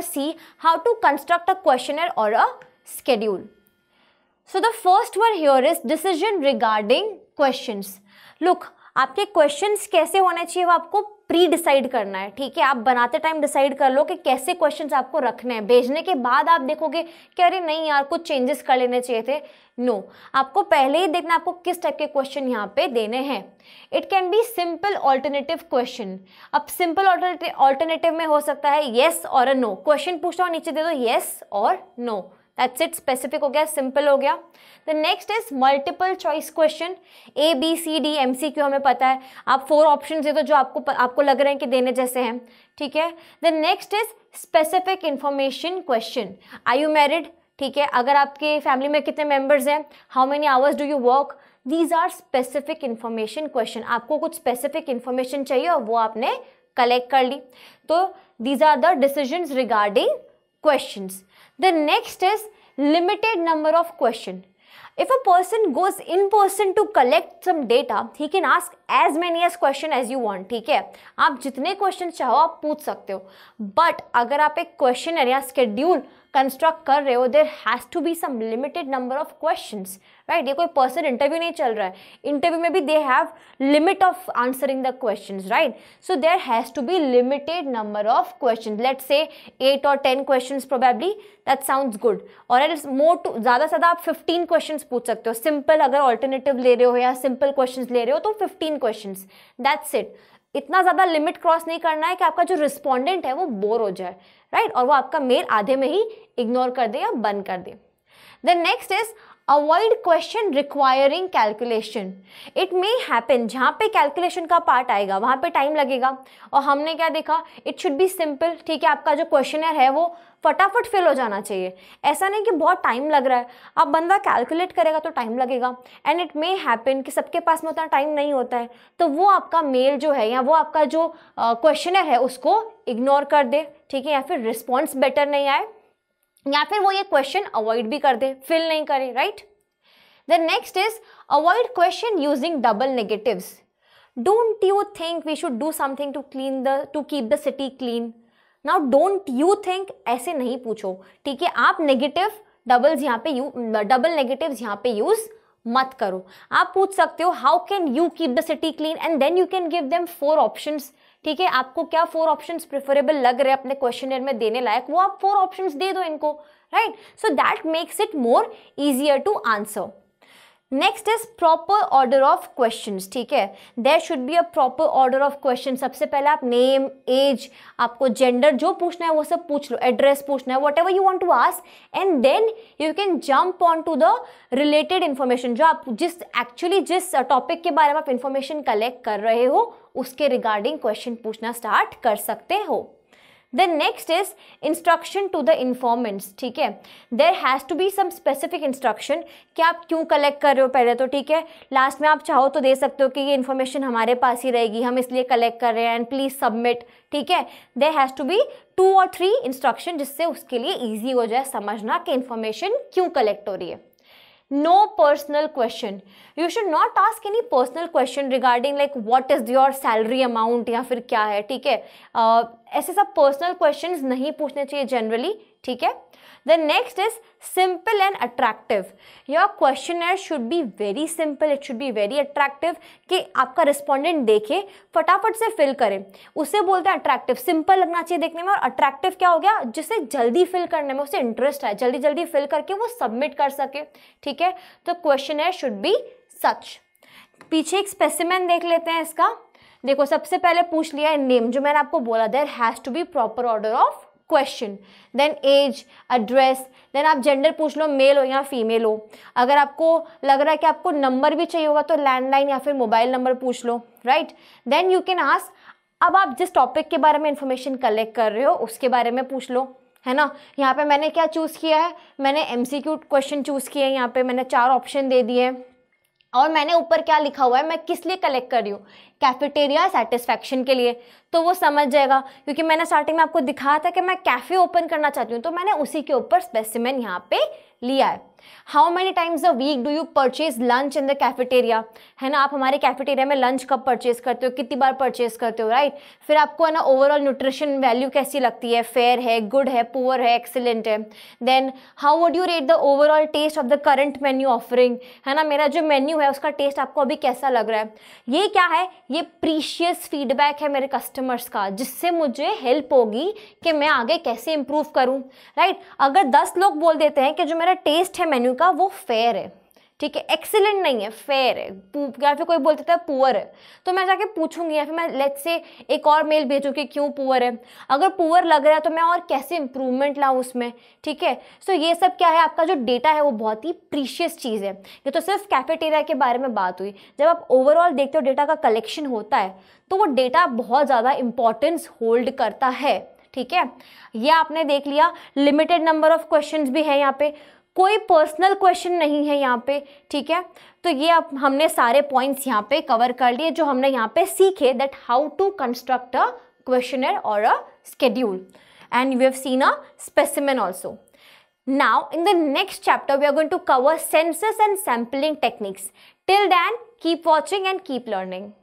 to see how to construct a questionnaire or a schedule. So the first one here is decision regarding questions. Look, आपके questions कैसे होने चाहिए वो आपको pre decide करना है ठीक है आप बनाते टाइम डिसाइड कर लो कि कैसे क्वेश्चंस आपको रखने हैं भेजने के बाद आप देखोगे कि अरे नहीं यार कुछ चेंजेस कर लेने चाहिए थे नो no. आपको पहले ही देखना आपको किस टाइप के क्वेश्चन यहाँ पे देने हैं it can be simple alternative question अब सिंपल ऑल्टरनेटिव में हो सकता है येस और अ नो क्वेश्चन पूछता हूँ नीचे दे दो येस और no no. That's it specific हो गया सिंपल हो गया the next is multiple choice question A B C D M C Q हमें पता है आप फोर ऑप्शन दे दो जो आपको आपको लग रहे हैं कि देने जैसे हैं ठीक है the next is specific information question I you married ठीक है अगर आपके फैमिली में कितने मेंबर्स हैं how many hours do you work these are specific information question आपको कुछ स्पेसिफिक इन्फॉर्मेशन चाहिए और वो आपने कलेक्ट कर ली तो these are the decision regarding questions The next is limited number of question. If a person goes in person to collect some data, he can ask as many as question as you want, ठीक है? आप जितने questions चाहो आप पूछ सकते हो. But अगर आप एक questionnaire schedule construct कर रहे हो, there has to be some limited number of questions, right? ये कोई person interview नहीं चल रहा है. Interview में भी they have limit of answering the questions, right? So there has to be limited number of questions. Let's say eight or ten questions probably. That sounds good. Or else more to ज़्यादा से ज़्यादा आप fifteen questions पूछ सकते हो simple अगर alternative ले रहे हो या सिंपल क्वेश्चन ले रहे हो तो फिफ्टीन क्वेश्चन दैट्स इट इतना ज़्यादा लिमिट क्रॉस नहीं करना है कि आपका जो रिस्पॉन्डेंट है वो बोर हो जाए राइट right? और वो आपका मेल आधे में ही इग्नोर कर दे या बंद कर दे then next is avoid question requiring calculation it may happen जहाँ पे कैलकुलेशन का पार्ट आएगा वहाँ पे टाइम लगेगा और हमने क्या देखा इट शुड बी सिंपल ठीक है आपका जो क्वेश्चन है वो फटाफट फिल हो जाना चाहिए ऐसा नहीं कि बहुत टाइम लग रहा है अब बंदा कैलकुलेट करेगा तो टाइम लगेगा एंड इट मे हैपन कि सबके पास में उतना टाइम नहीं होता है तो वो आपका मेल जो है या वो आपका जो क्वेश्चनर है उसको इग्नोर कर दे ठीक है या फिर रिस्पॉन्स बेटर नहीं आए या फिर वो ये क्वेश्चन अवॉइड भी कर दे फिल नहीं करे right the next is avoid question using double negatives don't you think we should do something to clean the to keep the city clean now don't you think ऐसे नहीं पूछो ठीक है आप नेगेटिव डबल्स यहाँ पे यू डबल नेगेटिव यहाँ पे यूज मत करो आप पूछ सकते हो how can you keep the city clean and then you can give them four options ठीक है आपको क्या फोर ऑप्शंस प्रेफरेबल लग रहे अपने क्वेश्चन में देने लायक वो आप फोर ऑप्शंस दे दो इनको right so that makes it more easier to answer next is proper order of question ठीक है there should be a proper order of question सबसे पहले आप नेम एज आपको जेंडर जो पूछना है वो सब पूछ लो एड्रेस पूछना है whatever you want to ask and then you can jump on to the related information जो आप जिस एक्चुअली जिस टॉपिक के बारे में आप इन्फॉर्मेशन कलेक्ट कर रहे हो उसके रिगार्डिंग क्वेश्चन पूछना स्टार्ट कर सकते हो then next is instruction to the informants ठीक है there has to be some specific instruction कि आप क्यों कलेक्ट कर रहे हो पहले तो ठीक है लास्ट में आप चाहो तो दे सकते हो कि ये इन्फॉर्मेशन हमारे पास ही रहेगी हम इसलिए कलेक्ट कर रहे हैं एंड प्लीज़ सबमिट ठीक है there has to be two और थ्री इंस्ट्रक्शन जिससे उसके लिए ईजी हो जाए समझना कि इन्फॉर्मेशन क्यों कलेक्ट हो रही है no personal question you should not ask any personal question regarding like what is your salary amount या फिर क्या है ठीक है ऐसे सब personal questions नहीं पूछने चाहिए generally ठीक है then next is simple and attractive your questionnaire should be very simple it should be very attractive कि आपका रिस्पोंडेंट देखे फटाफट से फिल करें उसे बोलते हैं अट्रैक्टिव सिंपल लगना चाहिए देखने में और अट्रैक्टिव क्या हो गया जिसे जल्दी फिल करने में उसे इंटरेस्ट है जल्दी जल्दी फिल करके वो सबमिट कर सके ठीक है तो क्वेश्चन शुड बी सच पीछे एक स्पेसिमेन देख लेते हैं इसका देखो सबसे पहले पूछ लिया है नेम जो मैंने आपको बोला there has to be proper order of question then age address then आप जेंडर पूछ लो मेल हो या फीमेल हो अगर आपको लग रहा है कि आपको नंबर भी चाहिए होगा तो लैंडलाइन या फिर मोबाइल नंबर पूछ लो right then you can ask अब आप जिस टॉपिक के बारे में इंफॉर्मेशन कलेक्ट कर रहे हो उसके बारे में पूछ लो है ना यहाँ पे मैंने क्या चूज़ किया है मैंने एम क्वेश्चन चूज़ किए हैं यहाँ पे मैंने चार ऑप्शन दे दिए हैं और मैंने ऊपर क्या लिखा हुआ है मैं किस लिए कलेक्ट कर रही हूँ कैफेटेरिया सेटिस्फैक्शन के लिए तो वो समझ जाएगा क्योंकि मैंने स्टार्टिंग में आपको दिखाया था कि मैं कैफ़े ओपन करना चाहती हूँ तो मैंने उसी के ऊपर स्पेसिमेन यहाँ पे लिया है how many times a week do you purchase lunch in the cafeteria है ना आप हमारे कैफेटेरिया में लंच कब परचेज करते हो कितनी बार परचेज करते हो राइट फिर आपको है ना ओवरऑल न्यूट्रिशन वैल्यू कैसी लगती है फेयर है गुड है पुअर है एक्सीलेंट है then how would you rate the overall taste of the current menu offering है ना मेरा जो मेन्यू है उसका टेस्ट आपको अभी कैसा लग रहा है ये क्या है ये प्रीशियस फीडबैक है मेरे कस्टमर्स का जिससे मुझे हेल्प होगी कि मैं आगे कैसे इंप्रूव करूँ राइट right? अगर दस लोग बोल देते हैं कि जो मेरा टेस्ट है मेन्यू का वो फेयर है ठीक है एक्सेलेंट नहीं है फेयर है या फिर कोई बोलते था पुअर है तो मैं जाके पूछूंगी या फिर मैं लेट से एक और मेल भेजूँ कि क्यों पुअर है अगर पुअर लग रहा है तो मैं और कैसे इंप्रूवमेंट लाऊँ उसमें ठीक है सो ये सब क्या है आपका जो डेटा है वो बहुत ही प्रीशियस चीज़ है ये तो सिर्फ कैफेटेरिया के बारे में बात हुई जब आप ओवरऑल देखते हो डेटा का कलेक्शन होता है तो वो डेटा बहुत ज़्यादा इंपॉर्टेंस होल्ड करता है ठीक है ये आपने देख लिया लिमिटेड नंबर ऑफ क्वेश्चंस भी है यहाँ पे कोई पर्सनल क्वेश्चन नहीं है यहाँ पे ठीक है तो ये अब हमने सारे पॉइंट्स यहाँ पे कवर कर लिए जो हमने यहाँ पे सीखे that how to construct a question और a schedule and you have seen a specimen also now in the next chapter we are going to cover census and sampling techniques till then keep watching and keep learning